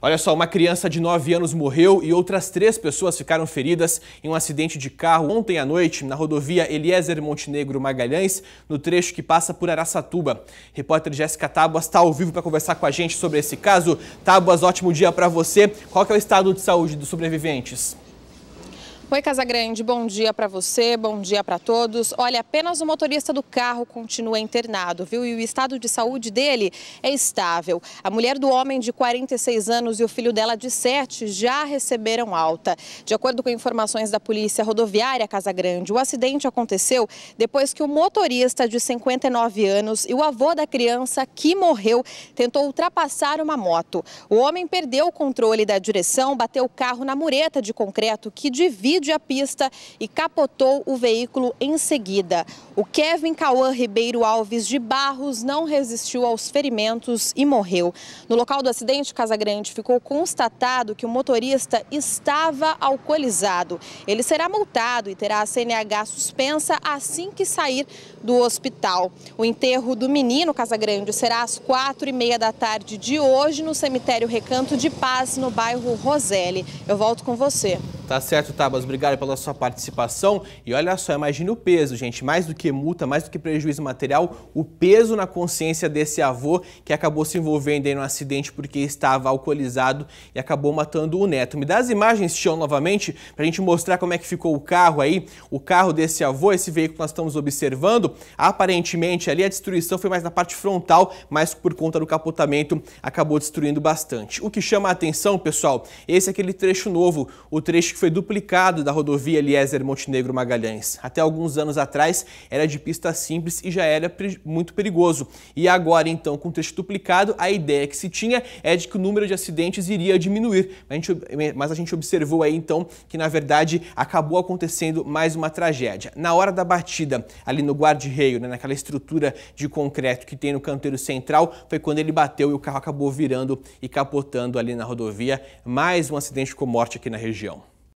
Olha só, uma criança de 9 anos morreu e outras três pessoas ficaram feridas em um acidente de carro ontem à noite na rodovia Eliezer Montenegro Magalhães, no trecho que passa por Araçatuba. Repórter Jéssica Tábuas está ao vivo para conversar com a gente sobre esse caso. Tábuas, ótimo dia para você. Qual é o estado de saúde dos sobreviventes? Oi, Casagrande, bom dia para você, bom dia para todos. Olha, apenas o motorista do carro continua internado, viu? E o estado de saúde dele é estável. A mulher do homem de 46 anos e o filho dela de 7 já receberam alta. De acordo com informações da Polícia Rodoviária Casagrande, o acidente aconteceu depois que o motorista de 59 anos e o avô da criança que morreu tentou ultrapassar uma moto. O homem perdeu o controle da direção, bateu o carro na mureta de concreto que divide agride a pista e capotou o veículo em seguida. O Kevin Cauã Ribeiro Alves de Barros não resistiu aos ferimentos e morreu. No local do acidente, Casagrande ficou constatado que o motorista estava alcoolizado. Ele será multado e terá a CNH suspensa assim que sair do hospital. O enterro do menino Casagrande será às quatro e meia da tarde de hoje no cemitério Recanto de Paz, no bairro Roselli. Eu volto com você. Tá certo, Tabas. Obrigado pela sua participação. E olha só, imagine o peso, gente. Mais do que multa, mais do que prejuízo material, o peso na consciência desse avô que acabou se envolvendo em um acidente porque estava alcoolizado e acabou matando o neto. Me dá as imagens, Tião, novamente, para a gente mostrar como é que ficou o carro aí. O carro desse avô, esse veículo que nós estamos observando, aparentemente ali a destruição foi mais na parte frontal, mas por conta do capotamento acabou destruindo bastante. O que chama a atenção, pessoal, esse é aquele trecho novo, o trecho que foi duplicado da rodovia Eliezer Montenegro Magalhães. Até alguns anos atrás era de pista simples e já era muito perigoso. E agora, então, com o trecho duplicado, a ideia que se tinha é de que o número de acidentes iria diminuir. A gente, eh, mas a gente observou aí, então, que na verdade acabou acontecendo mais uma tragédia. Na hora da batida, ali no guarda-reio, né, naquela estrutura de concreto que tem no canteiro central, foi quando ele bateu e o carro acabou virando e capotando ali na rodovia. Mais um acidente com morte aqui na região.